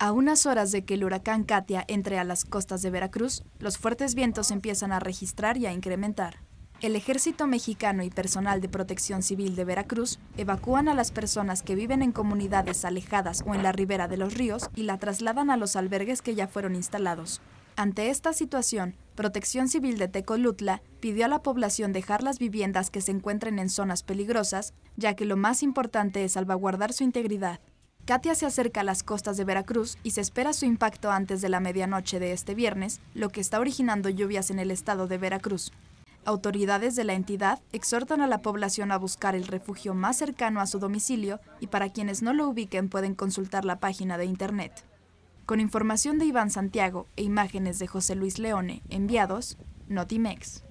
A unas horas de que el huracán Katia entre a las costas de Veracruz, los fuertes vientos empiezan a registrar y a incrementar. El ejército mexicano y personal de protección civil de Veracruz evacúan a las personas que viven en comunidades alejadas o en la ribera de los ríos y la trasladan a los albergues que ya fueron instalados. Ante esta situación, Protección Civil de Tecolutla pidió a la población dejar las viviendas que se encuentren en zonas peligrosas, ya que lo más importante es salvaguardar su integridad. Katia se acerca a las costas de Veracruz y se espera su impacto antes de la medianoche de este viernes, lo que está originando lluvias en el estado de Veracruz. Autoridades de la entidad exhortan a la población a buscar el refugio más cercano a su domicilio y para quienes no lo ubiquen pueden consultar la página de internet. Con información de Iván Santiago e imágenes de José Luis Leone, enviados, Notimex.